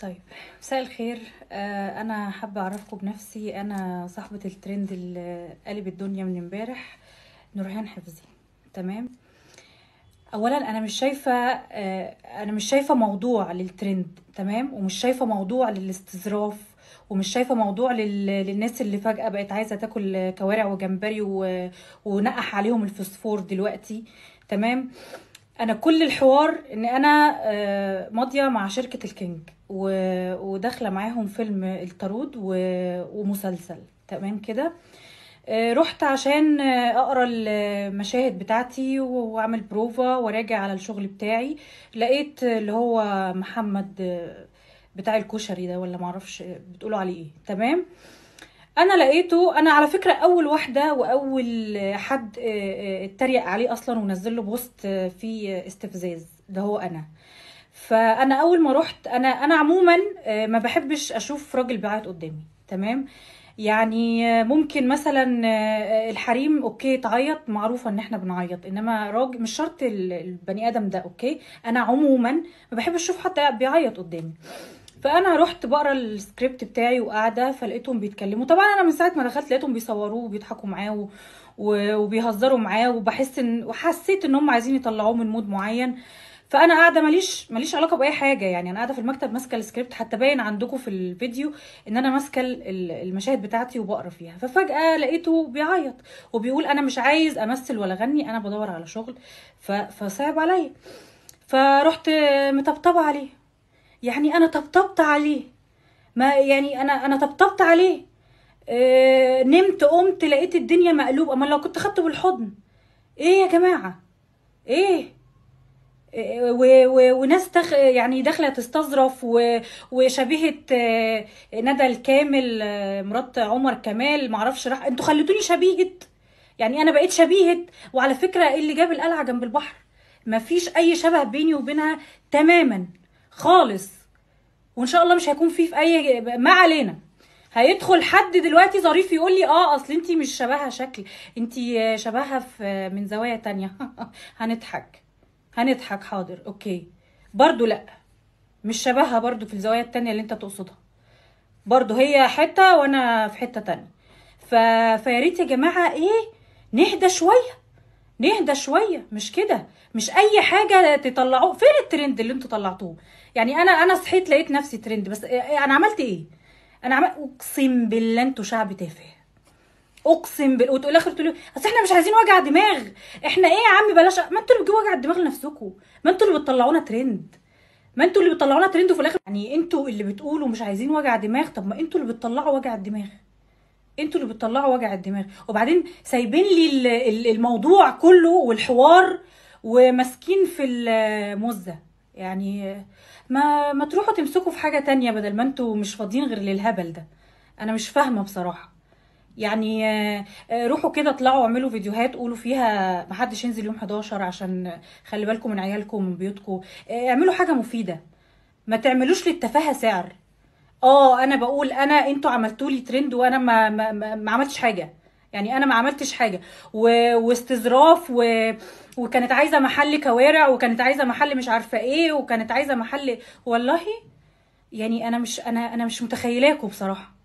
طيب مساء الخير آه، انا حابه اعرفكم بنفسي انا صاحبه الترند اللي قلب الدنيا من امبارح نورهان حفظي تمام اولا انا مش شايفه آه، انا مش شايفه موضوع للترند تمام ومش شايفه موضوع للاستظراف ومش شايفه موضوع لل... للناس اللي فجاه بقت عايزه تاكل كوارع وجمبري و... ونقح عليهم الفوسفور دلوقتي تمام انا كل الحوار ان انا آه، ماضيه مع شركه الكينج وداخله معاهم فيلم الطرود ومسلسل تمام كده آه، رحت عشان آه، اقرا المشاهد بتاعتي واعمل بروفا وراجع على الشغل بتاعي لقيت اللي هو محمد بتاع الكشري ده ولا معرفش بتقولوا عليه ايه تمام انا لقيته انا على فكره اول واحده واول حد آه، آه، اتريق عليه اصلا ونزل له بوست آه، في استفزاز ده هو انا فانا اول ما رحت انا انا عموما ما بحبش اشوف راجل بيعيط قدامي تمام يعني ممكن مثلا الحريم اوكي تعيط معروفه ان احنا بنعيط انما راجل مش شرط البني ادم ده اوكي انا عموما ما بحبش اشوف حد بيعيط قدامي فانا رحت بقرا السكريبت بتاعي وقاعده فلقيتهم بيتكلموا طبعا انا من ساعه ما دخلت لقيتهم بيصوروه وبيضحكوا معاه وبيهزروا معاه وبحس ان وحسيت ان هم عايزين يطلعوه من مود معين فانا قاعده ماليش ماليش علاقه باي حاجه يعني انا قاعده في المكتب ماسكه السكريبت حتى باين عندكم في الفيديو ان انا ماسكه المشاهد بتاعتي وبقرا فيها ففجاه لقيته بيعيط وبيقول انا مش عايز امثل ولا اغني انا بدور على شغل فصعب عليا فرحت مطبطبه عليه يعني انا طبطبت عليه ما يعني انا انا طبطبت عليه آه نمت قمت لقيت الدنيا مقلوبه اما لو كنت خدته بالحضن ايه يا جماعه ايه آه، و... و... وناس تخ... يعني داخله تستظرف وشبيهه آه، ندى الكامل آه، مرات عمر كمال معرفش راح انتوا خليتوني شبيهه يعني انا بقيت شبيهه وعلى فكره اللي جاب القلعه جنب البحر مفيش اي شبه بيني وبينها تماما خالص وان شاء الله مش هيكون فيه في اي ما علينا هيدخل حد دلوقتي ظريف يقول لي اه اصل انت مش شبهها شكل انت شبهها في من زوايا تانية هنضحك هنضحك حاضر اوكي برضو لا مش شبهها برضو في الزوايا التانية اللي انت تقصدها برضو هي حتة وانا في حتة تانية ف... فياريت يا جماعة ايه نهدى شوية نهدى شويه مش كده مش اي حاجه تطلعوه فين الترند اللي انتوا طلعتوه يعني انا انا صحيت لقيت نفسي ترند بس آه، آه، انا عملت ايه انا عملت اقسم بالله انتوا شعب تافه اقسم بالله وتقول الآخر تقول اصل احنا مش عايزين وجع دماغ احنا ايه يا عم بلاش ما انتوا اللي بتجيبوا وجع الدماغ لنفسكوا ما انتوا اللي بتطلعونا ترند ما انتوا اللي بتطلعونا ترند وفي الاخر يعني انتوا اللي بتقولوا مش عايزين وجع دماغ طب ما انتوا اللي بتطلعوا وجع الدماغ انتوا اللي بتطلعوا وجع الدماغ وبعدين سايبين لي الموضوع كله والحوار وماسكين في المزه يعني ما ما تروحوا تمسكوا في حاجه تانية بدل ما انتوا مش فاضيين غير للهبل ده انا مش فاهمه بصراحه يعني آه، آه، روحوا كده اطلعوا اعملوا فيديوهات قولوا فيها محدش ينزل يوم 11 عشان خلي بالكم من عيالكم ومن بيوتكم آه، اعملوا حاجه مفيده ما تعملوش للتفاهه سعر اه انا بقول انا انتوا عملتوا لي ترند وانا ما, ما, ما عملتش حاجه يعني انا ما عملتش حاجه و... واستظراف و... وكانت عايزه محل كوارع وكانت عايزه محل مش عارفه ايه وكانت عايزه محل والله يعني انا مش انا انا مش متخيلاكم بصراحه